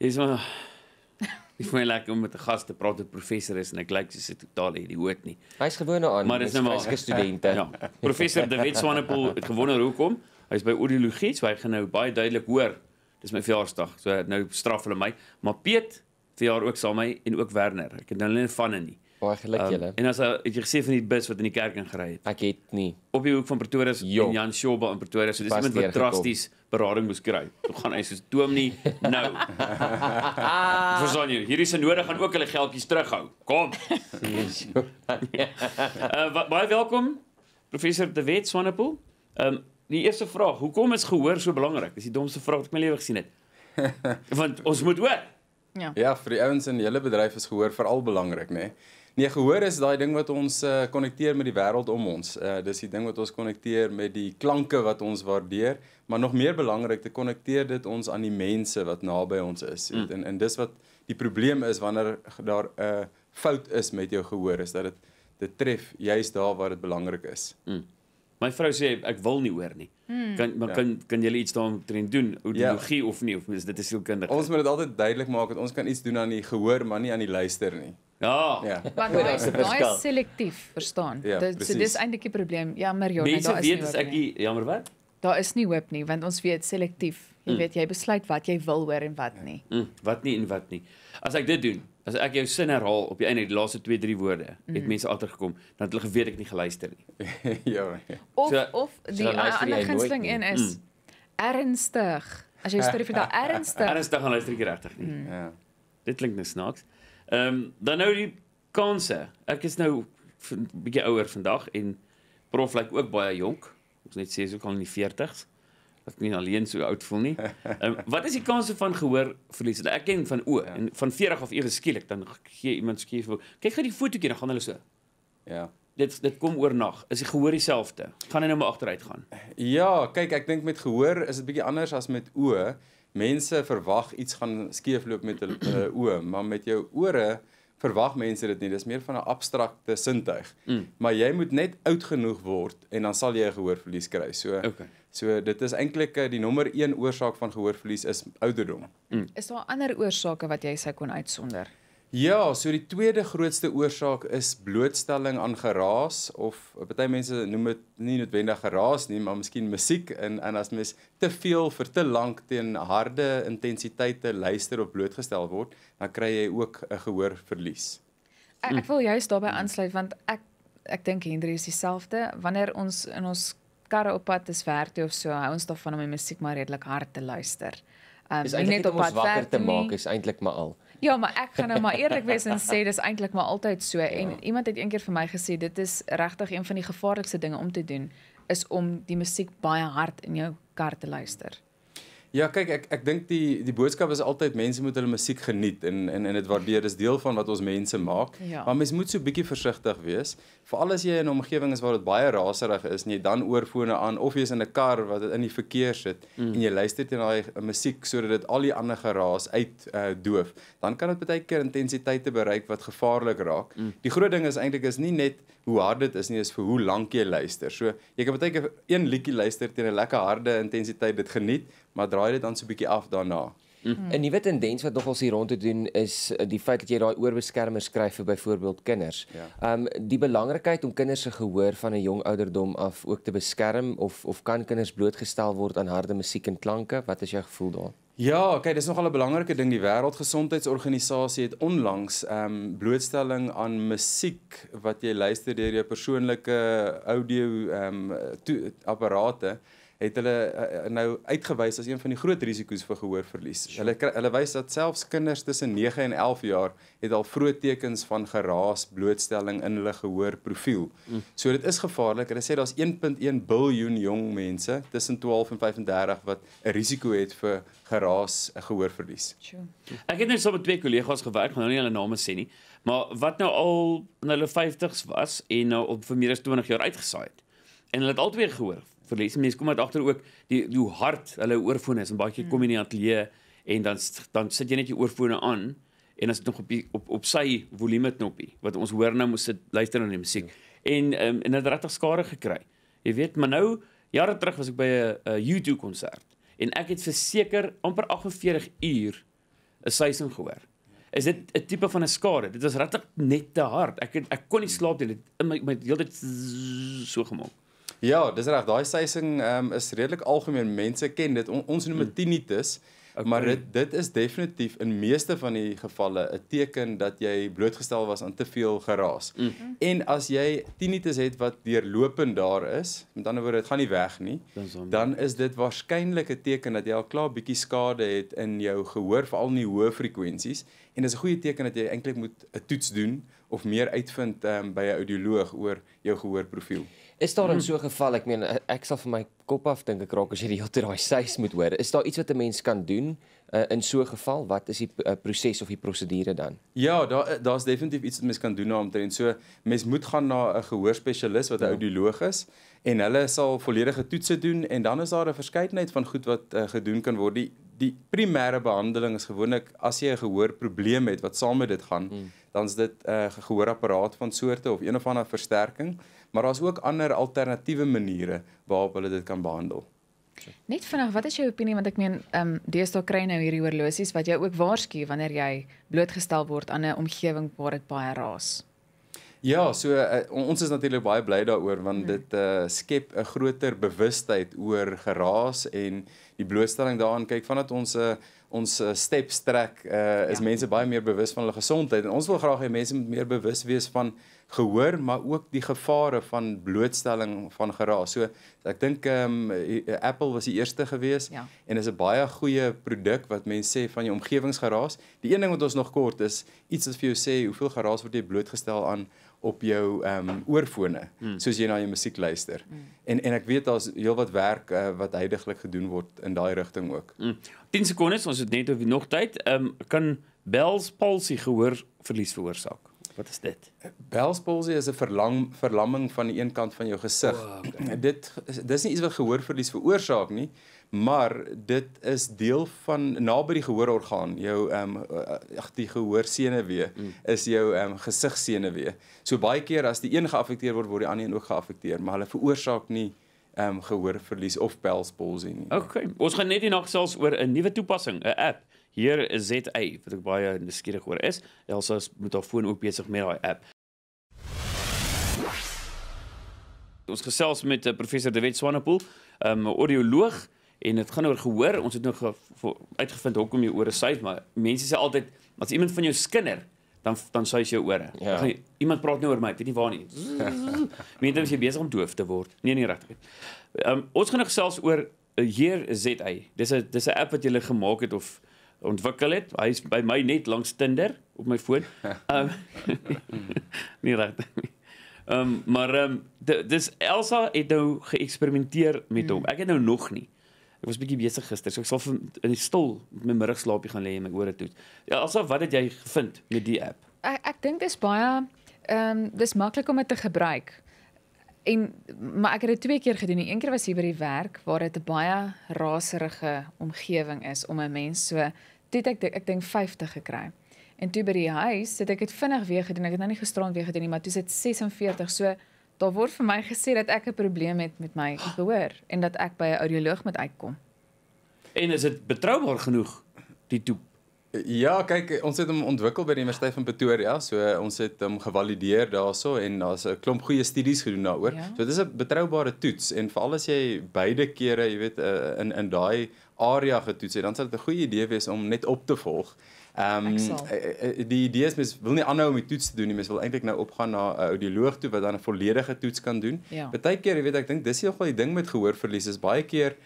Dis maar Ek voel lekker om met 'n gas te praat wat professor is en ek lyk soos 'n totale idioot nie. Hy's gewoond aan Maar dis nou maar 'n student. ja. Professor David Swanepoel het gewoond aan hoekom? Hy's by audiologie, so hy gaan nou baie duidelik hoor. Dis my verjaarsdag, so nou straf hulle my. Maar Piet vir jaar ook saam met my en ook Werner. Ek het nou net van hulle nie. Baie geluk um, julle. En as jy het jy gesien van die bus wat in die kerk ingery het? Ek het nie. Op die hoek van Pretoria en Jan Shoba in Pretoria, so dis iemand wat drasties berading moes kry. Toe gaan hy soos Domini nou. Versonnie, hierdie is nodig gaan ook hulle geldjies terughou. Kom. uh, baie welkom professor De Wet Swanepoel. Ehm um, die eerste vraag, hoekom is gehoor so belangrik? Dis die domste vraag wat ek my lewe gesien het. Want ons moet hoor. Ja. Ja, vir die ouens in die hele bedryf is gehoor veral belangrik, né? Nee? Nee, gehoor is daai ding wat ons eh, konnekteer uh, met die wêreld om ons. Uh, dis die ding wat ons konnekteer met die klanke wat ons waardeer, maar nog meer belangrik, dit konnekteer dit ons aan die mense wat naby ons is. Mm. En en dis wat die probleem is wanneer daar 'n uh, eh, fout is met jou gehoor, is dat dit dit tref juis daar waar dit belangrik is. Mm. My vrou sê ek wil nie hoor nie. Hmm. Kan maar ja. kan kan julle iets daaroor tren doen? Odologie ja. of nie of dis dit is sielkundig. Ons moet dit altyd duidelik maak dat ons kan iets doen aan die gehoor maar nie aan die luister nie. Ja. ja. Want hy is baie selektief, verstaan? Ja, dit so dis eintlik die probleem. Jammer Jorna, daar is. Mense weet as ek nie. jammer wat? Daar is nie hoop nie, want ons weet selektief. Jy mm. weet jy besluit wat jy wil hoor en wat nie. Mm. Wat nie en wat nie. As ek dit doen, as ek jou sin herhaal op die einde die laaste 2 3 woorde, mm. het mense altyd gekom dat hulle geweet ek nie geluister nie. ja. Of so, of die so ander gunsteling een is mm. ernstig. As jy storie vir daai ernstig. ernstig gaan luister ek regtig nie. Mm. Ja. Dit klink net snaaks. Ehm um, dan nou die kanse. Ek is nou 'n bietjie ouer vandag en prof lyk like ook baie jonk. Ons net sê so kan in die 40s. Dat ek nie alleen so oud voel nie. Ehm um, wat is die kanse van gehoor verlies? Ek ken van o ja. en van 40 of ewe skielik dan gee iemand skief. Kyk gou die fotoetjie dan gaan hulle so. Ja. Dit dit kom oornag. Is die gehoor dieselfde? Gaan hy nou maar agteruit gaan? Ja, kyk ek dink met gehoor is dit bietjie anders as met oë mense verwag iets gaan skeefloop met hulle uh, oë, maar met jou ore verwag mense dit nie. Dis meer van 'n abstrakte sintuig. Mm. Maar jy moet net oud genoeg word en dan sal jy gehoorverlies kry. So okay. So dit is eintlik eh, die nommer 1 oorsaak van gehoorverlies is ouderdom. Mm. Is daar ander oorsake wat jy sou kon uitsonder? Ja, so die tweede grootste oorsaak is blootstelling aan geraas of baie mense noem dit nie noodwendig geraas nie, maar miskien musiek en en as mens te veel vir te lank teen harde intensiteite luister of blootgestel word, dan kry jy ook 'n gehoorverlies. Ek, ek wil juist daarbey aansluit want ek ek dink Hendrie is dieselfde wanneer ons in ons karre op pad is werk toe of so, hou ons daarvan om die musiek maar redelik hard te luister. Um, is eintlik om ons wakker te maak is eintlik maar al. Ja, maar ek gaan nou maar eerlik wees en sê dis eintlik maar altyd so en ja. iemand het eendag vir my gesê dit is regtig een van die gevaarlikste dinge om te doen is om die musiek baie hard in jou kar te luister. Ja Ja, kyk, ek ek dink die die boodskap is altyd mense moet hulle musiek geniet en en en dit waardeer is deel van wat ons mense maak. Ja. Maar mens moet so bietjie versigtig wees. Veral as jy in 'n omgewing is waar dit baie raserig is, nie dan oorfone aan of jy's in 'n kar wat in die verkeer sit mm. en jy luister teen daai eh, musiek sodat dit al die ander geraas uit uh, doof, dan kan dit baie keer intensiteite bereik wat gevaarlik raak. Mm. Die groot ding is eintlik is nie net hoe hard dit is nie, is vir hoe lank jy luister. So jy kan baie keer een liedjie luister teen 'n lekker harde intensiteit dit geniet, maar draai dit dan so 'n bietjie af daarna. 'n mm. Nuwe tendens wat nogals hier rond te doen is eh, die feit dat jy daai oorbeskermers skryf vir byvoorbeeld kinders. Ja. Ehm yeah. um, die belangrikheid om kinders se gehoor van 'n jong ouderdom af ook te beskerm of of kan kinders blootgestel word aan harde musiek en klanke? Wat is jou gevoel daar? Ja, okay, dis nogal 'n belangrike ding. Die Wêreldgesondheidsorganisasie het onlangs ehm um, blootstelling aan musiek wat jy luister deur jou persoonlike audio ehm um, apparate het hulle uh, nou uitgewys as een van die groot risiko's vir gehoorverlies. Sure. Hulle hulle wys dat selfs kinders tussen 9 en 11 jaar het al vroeë tekens van geraas blootstelling in hulle gehoorprofiel. Mm. So dit is gevaarlik. Hulle sê daar's 1.1 biljoen jong mense tussen 12 en 35 wat 'n risiko het vir geraas eh, gehoorverlies. Sure. Ek het net saam met twee kollegas gewerk, maar nou nie hulle name sê nie. Maar wat nou al in hulle 50's was en nou op vir meer as 20 jaar uitgesaai het. En hulle het altyd gehoor vir lesse. Mense kom uit agter ook die hoe hard hulle oorfone is en baie keer kom jy in die ateljee en dan dan sit jy net jou oorfone aan en as dit nog op die, op op sy volume knoppie wat ons hoor nou moet sit luister na nou die musiek. Ja. En um, en dit het regtig skare gekry. Jy weet, maar nou jare terug was ek by 'n YouTube konsert en ek het verseker amper 48 uur 'n suising gehoor. Is dit 'n tipe van 'n skade? Dit was regtig net te hard. Ek het, ek kon nie slaap nie. Dit in my my heeltyd so gemaak. Ja, dis reg, daai sizing um, ehm, is redelik algemeen mense ken dit. On, ons noem dit mm. tinnitus, okay. maar dit dit is definitief in meeste van die gevalle 'n teken dat jy blootgestel was aan te veel geraas. Mm. Mhm. En as jy tinnitus het wat deurlopend daar is, met ander woorde, dit gaan nie weg nie, dan is dit waarskynlik 'n teken dat jy al klaar 'n bietjie skade het in jou gehoor, veral in die hoë frekwensies, en dis 'n goeie teken dat jy eintlik moet 'n toets doen of meer uitvind um, by 'n audioloog oor jou gehoorprofiel. Is daar in hmm. so 'n geval, ek meen eh, ek sal vir my kop af dink ek raak as jy die hele tyd daai seis moet hoor. Is daar iets wat 'n mens kan doen uh, in so 'n geval? Wat is die uh, proses of die prosedure dan? Ja, daar daar's definitief iets wat mens kan doen na omtrent so mens moet gaan na 'n gehoorspesialis wat 'n ja. audioloog is en hulle sal volledige toetse doen en dan is daar 'n verskeidenheid van goed wat uh, gedoen kan word. Die die primêre behandeling is gewoonlik as jy 'n gehoor probleem het wat saam met dit gaan, mm. dan is dit eh, 'n uh, gehoorapparaat van soorte of een of ander versterking, maar daar's ook ander alternatiewe maniere waarop hulle dit kan behandel. Net vinnig, wat is jou opinie want ek meen, ehm um, deesdae kry nou hierdie horlosies wat jou ook waarsku wanneer jy blootgestel word aan 'n omgewing waar dit baie raas. Ja, so uh, ons is natuurlik baie bly daaroor want ja. dit uh, skep 'n groter bewustheid oor geraas en die blootstelling daaraan. Kyk, vandat ons uh, ons steps trek, uh, is ja. mense baie meer bewus van hulle gesondheid en ons wil graag hê mense moet meer bewus wees van gehoor maar ook die gevare van blootstelling van geraas. So ek dink ehm um, Apple was die eerste gewees ja. en is 'n baie goeie produk wat mense sê van jou omgewingsgeraas. Die een ding wat ons nog kort is iets wat vir jou sê hoeveel geraas word jy blootgestel aan op jou ehm um, oorfone hmm. soos jy na jou musiek luister. Hmm. En en ek weet daar's heelwat werk uh, wat heidaglik gedoen word in daai rigting ook. Hmm. 10 sekondes, ons het net of nog tyd. Ehm um, kan Bell's palsy gehoor verlies veroorsaak? Wat is dit? Bell's palsy is 'n verlang verlamming van die een kant van jou gesig. Oh, okay. dit dis nie iets wat gehoorverlies veroorsaak nie maar dit is deel van naby die gehoororgaan jou ehm um, ag die gehoorsene weer mm. is jou ehm um, gesigsene weer so baie keer as die een geaffekteer word word die ander een ook geaffekteer maar hulle veroorsaak nie ehm um, gehoorverlies of pelspolsie nie okay ons gaan net hiernag sels oor 'n nuwe toepassing 'n app hier ZY wat ek baie nuuskierig oor is Elsa moet haar foon ook besig met daai app ons gesels met eh, professor De Wet Swanepoel 'n um, ehm, audioloog en dit gaan oor gehoor. Ons het nou ge, uitgevind hoekom jy ore suig, maar mense sê altyd as iemand van jou skinder, dan dan suig jy ore. Ja. Jy, iemand praat nou oor my, ek weet nie waar nie. Mien dit as jy besig om doof te word. Nee, nee, regtig. Um, ons gaan nou gesels oor Hier eh, ZI. Dis 'n dis 'n app wat jy gele gemaak het of ontwikkel het. Hy is by my net langs Tinder op my foon. Um, nee regtig. Ehm um, maar ehm um, dis Elsa het nou geëksperimenteer met mm. hom. Ek het nou nog nie. Ek was bietjie besig gister, so ek sal in die stil my middagslaapie gaan lê en my ore toe. Ja, alsa wat het jy gevind met die app? Ek ek dink dit is baie ehm um, dis maklik om dit te gebruik. En maar ek het dit twee keer gedoen. Die een keer was hier by die werk waar dit 'n baie raserige omgewing is om 'n mens so toe ek ek dink 50 gekry. En toe by die huis het ek dit vinnig weer gedoen. Ek het nou nie gisterand weer gedoen nie, maar dit is 46. So daar word vir my gesê dat ek 'n probleem het met my gehoor en dat ek by 'n audioloog moet uitkom. En is dit betroubaar genoeg die toep? Ja, kyk, ons het hom ontwikkel by die Universiteit van Pretoria, so ons het hom gevalideer daaroor en daar's 'n klomp goeie studies gedoen daaroor. Ja. So dit is 'n betroubare toets en veral as jy beide kere, jy weet, eh, in in daai area getoets het, dan sal dit 'n goeie idee wees om net op te volg. Ehm um, die idee is mens wil nie aanhou om die toets te doen nie, mens wil eintlik nou opgaan na 'n uh, audioloog toe wat dan 'n volledige toets kan doen. Ja. Baie kere, jy weet, ek dink dis nogal die ding met gehoorverlies is baie keer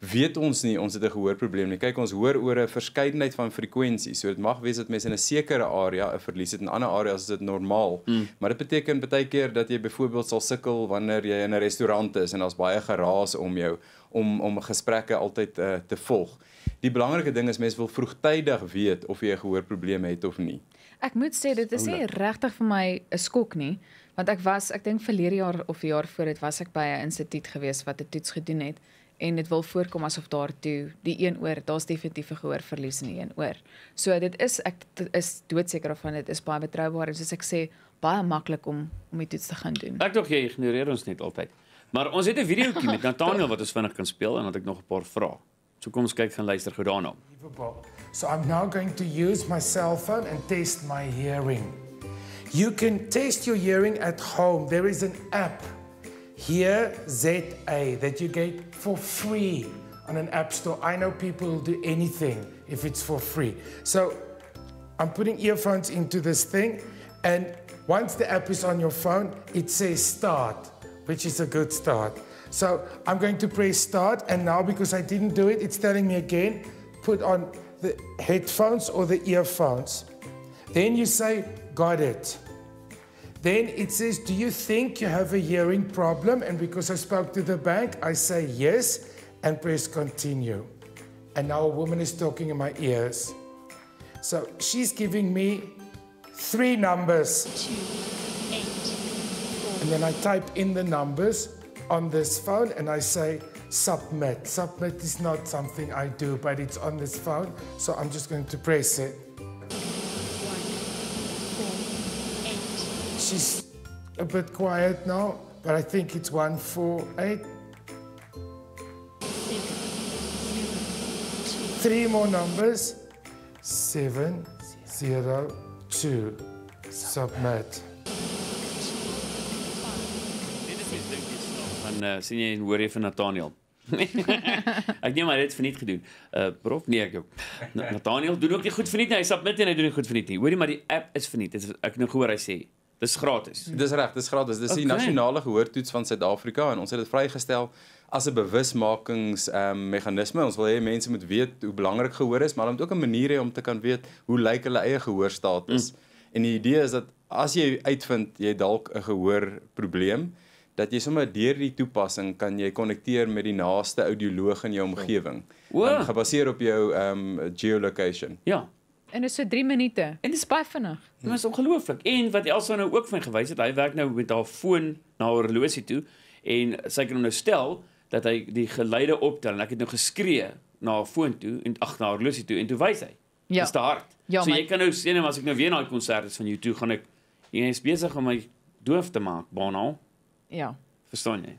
weet ons nie ons het 'n gehoorprobleem nie. Kyk, ons hoor oor 'n verskeidenheid van frekwensies. So dit mag wees dat mense in 'n sekere area 'n verlies het en in ander areas is dit normaal. Mm. Maar dit beteken baie keer dat jy byvoorbeeld sal sukkel wanneer jy in 'n restaurant is en daar's baie geraas om jou om om gesprekke altyd uh, te volg. Die belangrike ding is mense wil vroegtydig weet of jy 'n gehoorprobleem het of nie. Ek moet sê dit is nie regtig vir my 'n skok nie want ek was ek dink verlede jaar of jaar voor dit was ek by 'n instituut gewees wat 'n toets gedoen het en dit wil voorkom asof daartoe die een oor, daar's definitief 'n gehoorverlies in die een oor. So dit is ek is doodseker of van dit is baie betroubaar en soos ek sê baie maklik om om dit te gaan doen. Ek dink jy ignoreer ons net altyd. Maar ons het 'n videoetjie met Nathaniel wat ons vinnig kan speel en dan ek nog 'n paar vrae. So kom ons kyk gaan luister gou daarna. So I'm now going to use my cell phone and test my hearing. You can test your hearing at home. There is an app Here, ZA, that you get for free on an app store. I know people will do anything if it's for free. So I'm putting earphones into this thing, and once the app is on your phone, it says start, which is a good start. So I'm going to press start, and now because I didn't do it, it's telling me again, put on the headphones or the earphones. Then you say, got it. Then it says, Do you think you have a hearing problem? And because I spoke to the bank, I say yes and press continue. And now a woman is talking in my ears. So she's giving me three numbers. Two, eight, four. And then I type in the numbers on this phone and I say submit. Submit is not something I do, but it's on this phone. So I'm just going to press it. she's a bit quiet now, but I think it's one, four, eight. Three more numbers. Seven, zero, two. Submit. en uh, eh, sien jy en hoor jy van Nathaniel. ek neem maar dit verniet gedoen. Uh prof nee ek. Nathaniel doen ook nie goed verniet nie. Hy submit en hy doen nie goed verniet nie. Hoorie maar die app is verniet. Ek het nou gehoor hy sê Dis gratis. Dis reg, dis gratis. Dis okay. die nasionale gehoortoets van Suid-Afrika en ons het dit vrygestel as 'n bewusmakings um, meganisme. Ons wil hê mense moet weet hoe belangrik gehoor is, maar hulle moet ook 'n manier hê om te kan weet hoe lyk hulle eie gehoorstatus. Mm. En die idee is dat as jy uitvind jy dalk 'n gehoorprobleem, dat jy sommer deur die toepassing kan jy konnekteer met die naaste audioloog in jou omgewing. Oh. Gebaseer op jou um geolocation. Ja. En dit is so 3 minute. En dit is baie vinnig. Ja. Dit is ongelooflik. En wat Elsa nou ook vir gewys het, hy werk nou met haar foon na haar horlosie toe en sy kan nou stel dat hy die geluide optel en ek het nou geskree na haar foon toe en ag na haar horlosie toe en toe wys hy. Ja. Dis te hard. Ja, so my... jy kan nou sien en as ek nou weer na die konsert is van U2 gaan ek jy is besig om my doof te maak, Bono. Ja. Verstaan jy?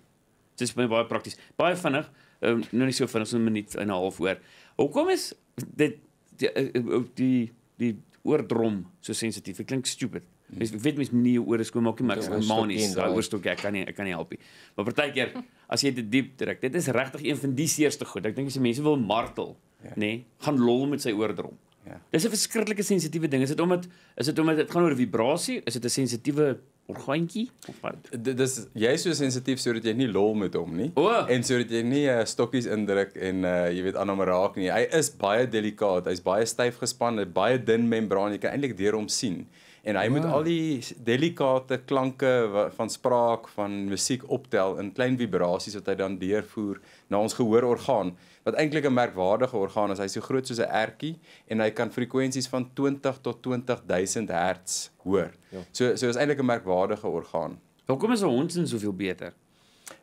Dit is baie prakties. Baie vinnig. Um, nou nie so vinnig so 'n minuut en 'n half oor. Hoekom is dit die eh, eh, eh, die die oordrom so sensitief. Dit klink stupid. Hmm. Mens mm. weet mens nie oor skoon maak nie, maar ek manies, daai oorstok ek kan nie ek kan nie help nie. Maar partykeer as jy dit diep trek, dit is regtig een van die seerste goed. Ek dink as mense wil martel, yeah. Ja. nê, nee, gaan lol met sy oordrom. Ja. Yeah. Dis 'n verskriklike sensitiewe ding. Is dit omdat is dit omdat dit gaan oor vibrasie? Is dit 'n sensitiewe orgaantjie of wat? Dit dis jy is so sensitief sodat jy nie lol met hom nie oh. en sodat jy nie uh, stokkies indruk en uh, jy weet aan hom raak nie. Hy is baie delikaat, hy's baie styf gespan, hy baie dun membraan, jy kan eintlik deur hom sien en hy ja. moet ah. al die delikate klanke van spraak van musiek optel in klein vibrasies wat hy dan deurvoer na ons gehoor orgaan wat eintlik 'n merkwaardige orgaan is hy is so groot soos 'n ertjie en hy kan frekwensies van 20 tot 20000 Hz hoor ja. so so is eintlik 'n merkwaardige orgaan Hoekom is 'n hond so veel beter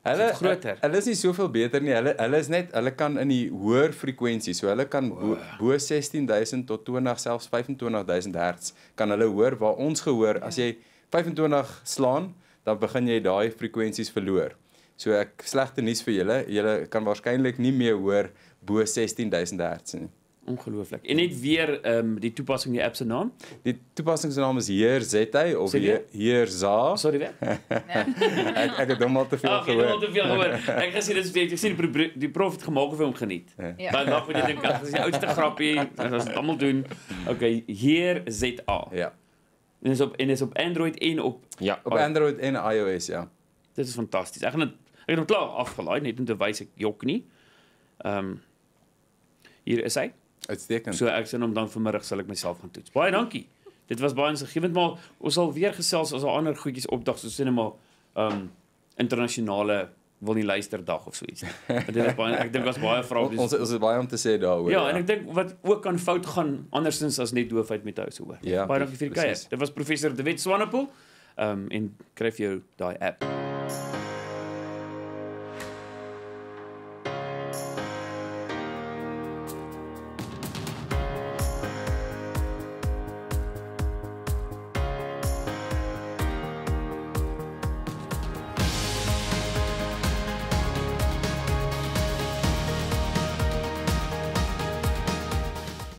Hulle is groter. Hulle is nie soveel beter nie. Hulle hulle is net hulle kan in die hoër frekwensies. So hulle kan bo, bo 16000 tot 20 selfs 25000 Hz kan hulle hoor waar ons gehoor as jy 25 slaan, dan begin jy daai frekwensies verloor. So ek slegte nuus vir julle, julle kan waarskynlik nie meer hoor bo 16000 Hz nie. Ongelooflik. En net weer ehm um, die toepassing die app se naam. Die toepassing se naam is Heerzy of Heerza. Sorry weer. ek ek het hom al te veel oh, gehoor. Ek het al te veel gehoor. Ek gesien dit is weet ek sien die prof het gemaak of hom geniet. Ja. Ja. Maar dan moet jy dink dat is die oudste grappie. Ons het almal doen. Okay, Heerza. Ja. En is op en is op Android en op ja, op Android en iOS, ja. Dit is fantasties. Ek gaan dit ek het hom klaar afgelaai net om te wys ek jok nie. Ehm um, Hier is hy. Uitstekend. So ek sien hom dan vanmiddag sal ek myself gaan toets. Baie dankie. Dit was baie insiggewend maar ons sal weer gesels as daar ander goedjies opdag soos sien maar ehm um, internasionale wil nie luister dag of so iets. Want dit is baie ek dink daar's baie vrae. Ons ons is baie om te sê daaroor. Ja, ja, en ek dink wat ook kan fout gaan andersins as net doofheid met huis hoor. Ja, baie dankie vir die kuier. Dit was professor De Wet Swanepoel. Ehm um, en kry vir jou daai app.